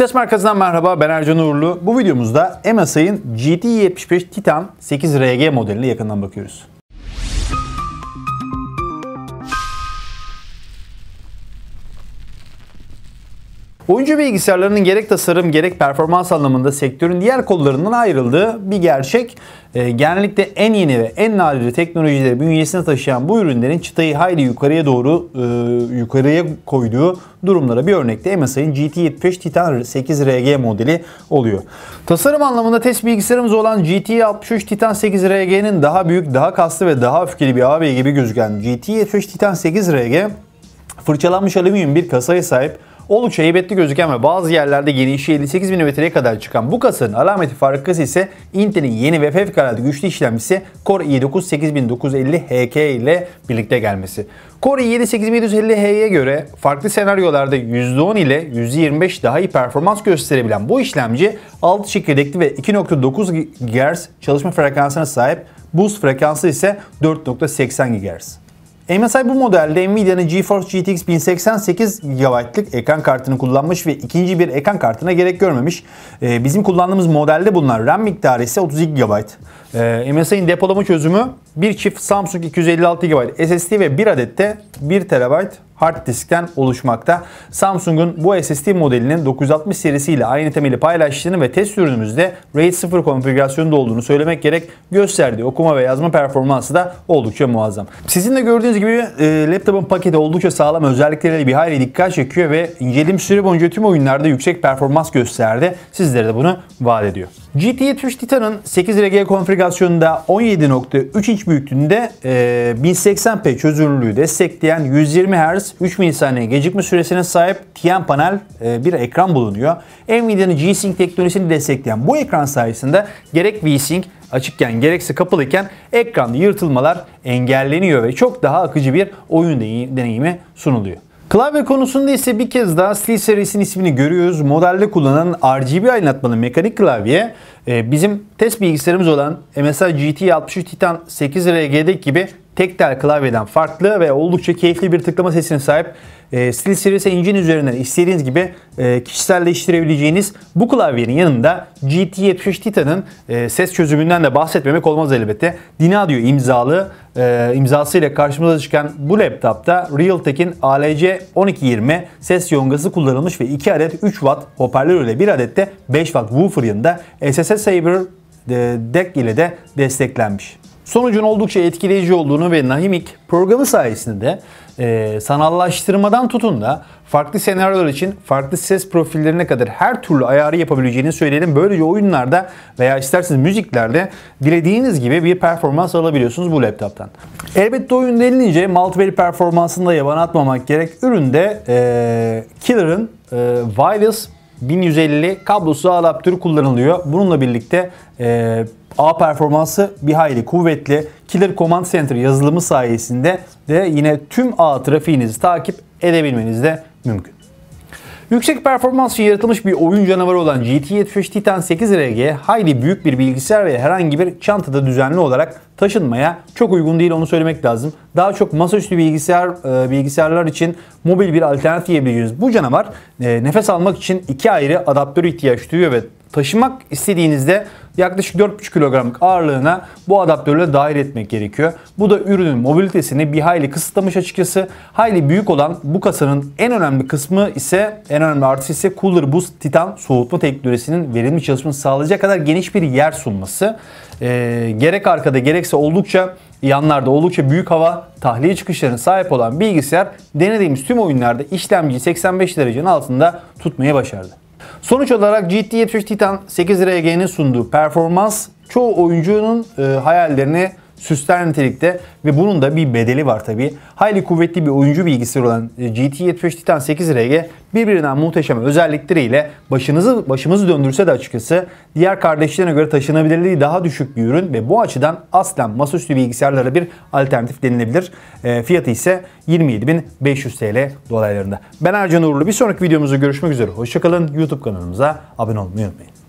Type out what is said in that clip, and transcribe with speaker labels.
Speaker 1: Vites Merkezi'nden merhaba ben Ercan Uğurlu. Bu videomuzda MSI'ın GT75 e Titan 8 RG modeline yakından bakıyoruz. Oyuncu bilgisayarlarının gerek tasarım gerek performans anlamında sektörün diğer kollarından ayrıldığı bir gerçek. E, genellikle en yeni ve en nadir teknolojileri bünyesine taşıyan bu ürünlerin çıtayı hayli yukarıya doğru e, yukarıya koyduğu durumlara bir örnek de MSI'nin GT75 Titan 8 RG modeli oluyor. Tasarım anlamında test bilgisayarımız olan GT63 Titan 8 RG'nin daha büyük, daha kaslı ve daha öfkeli bir AB gibi gözüken GT75 Titan 8 RG fırçalanmış alüminyum bir kasaya sahip Oldukça heybetli gözüken ve bazı yerlerde genişliği 58 mm'ye kadar çıkan bu kasın alameti farikası ise Intel'in yeni ve fevkalade güçlü işlemcisi Core i9 8950HK ile birlikte gelmesi. Core i7 8750H'ye göre farklı senaryolarda %10 ile %25 daha iyi performans gösterebilen bu işlemci 6 çekirdekli ve 2.9 GHz çalışma frekansına sahip, boost frekansı ise 4.80 GHz. MSI bu modelde Nvidia'nın GeForce GTX 1088 GB'lık ekran kartını kullanmış ve ikinci bir ekran kartına gerek görmemiş. Ee, bizim kullandığımız modelde bunlar. RAM miktarı ise 32 GB. Ee, MSI'nin depolama çözümü bir çift Samsung 256 GB SSD ve bir adet de 1 TB hard diskten oluşmakta. Samsung'un bu SSD modelinin 960 serisiyle aynı temeli paylaştığını ve test ürünümüzde RAID 0 konfigürasyonunda olduğunu söylemek gerek gösterdiği okuma ve yazma performansı da oldukça muazzam. Sizin de gördüğünüz gibi e, laptopun paketi oldukça sağlam özellikleriyle bir hayli dikkat çekiyor ve incelim süre boyunca tüm oyunlarda yüksek performans gösterdi. Sizlere de bunu vaat ediyor. GT70 Titan'ın 8 RG konfigürasyonunda 17.3 inç inç büyüklüğünde e, 1080p çözünürlüğü destekleyen 120 Hz 3 milisaniye gecikme süresine sahip TN panel e, bir ekran bulunuyor. Nvidia'nın G-Sync teknolojisini destekleyen bu ekran sayesinde gerek V-Sync açıkken gerekse kapalıyken ekranda yırtılmalar engelleniyor ve çok daha akıcı bir oyun deneyimi sunuluyor. Klavye konusunda ise bir kez daha Steel serisinin ismini görüyoruz. Modelde kullanılan RGB aydınlatmalı mekanik klavye e, bizim test bilgisayarımız olan MSI GT 63 Titan 8 RG'deki gibi tek tel klavyeden farklı ve oldukça keyifli bir tıklama sesine sahip. E, SteelSeries incin üzerinden istediğiniz gibi e, kişiselleştirebileceğiniz bu klavyenin yanında GT73 Titan'ın e, ses çözümünden de bahsetmemek olmaz elbette. Dinadio imzalı e, imzasıyla karşımıza çıkan bu laptopta Realtek'in ALC 1220 ses yongası kullanılmış ve 2 adet 3 watt hoparlör ile 1 adet de 5 watt woofer yanında SSS Saber e, Deck ile de desteklenmiş. Sonucun oldukça etkileyici olduğunu ve Nahimik programı sayesinde e, sanallaştırmadan tutun da farklı senaryolar için farklı ses profillerine kadar her türlü ayarı yapabileceğini söyleyelim. Böylece oyunlarda veya isterseniz müziklerde dilediğiniz gibi bir performans alabiliyorsunuz bu laptoptan. Elbette oyun denilince multiplayer performansını da yaban atmamak gerek. Üründe e, Killer'ın e, wireless 1150 kablosuz adaptörü kullanılıyor. Bununla birlikte e, A performansı bir hayli kuvvetli. Killer Command Center yazılımı sayesinde de yine tüm A trafiğinizi takip edebilmeniz de mümkün. Yüksek performans için yaratılmış bir oyun canavarı olan GT 75 Titan 8 RG hayli büyük bir bilgisayar ve herhangi bir çantada düzenli olarak taşınmaya çok uygun değil onu söylemek lazım. Daha çok masaüstü bilgisayar e, bilgisayarlar için mobil bir alternatif diyebileceğiz. Bu canavar e, nefes almak için iki ayrı adaptör ihtiyaç duyuyor ve taşımak istediğinizde yaklaşık 4,5 kilogramlık ağırlığına bu adaptörle dahil etmek gerekiyor. Bu da ürünün mobilitesini bir hayli kısıtlamış açıkçası. Hayli büyük olan bu kasanın en önemli kısmı ise en önemli artısı ise Cooler Boost Titan soğutma teknolojisinin verimli çalışmasını sağlayacak kadar geniş bir yer sunması. Ee, gerek arkada gerekse oldukça yanlarda oldukça büyük hava tahliye çıkışlarına sahip olan bilgisayar denediğimiz tüm oyunlarda işlemci 85 derecenin altında tutmaya başardı. Sonuç olarak GT73 Titan 8 RG'nin e sunduğu performans çoğu oyuncunun e, hayallerini süsler nitelikte ve bunun da bir bedeli var tabi. Hayli kuvvetli bir oyuncu bilgisayarı olan e, GT 75 Titan 8 RG birbirinden muhteşem özellikleriyle başınızı başımızı döndürse de açıkçası diğer kardeşlerine göre taşınabilirliği daha düşük bir ürün ve bu açıdan aslen masaüstü bilgisayarlara bir alternatif denilebilir. E, fiyatı ise 27.500 TL dolaylarında. Ben Ercan Uğurlu. Bir sonraki videomuzda görüşmek üzere. Hoşçakalın. YouTube kanalımıza abone olmayı unutmayın.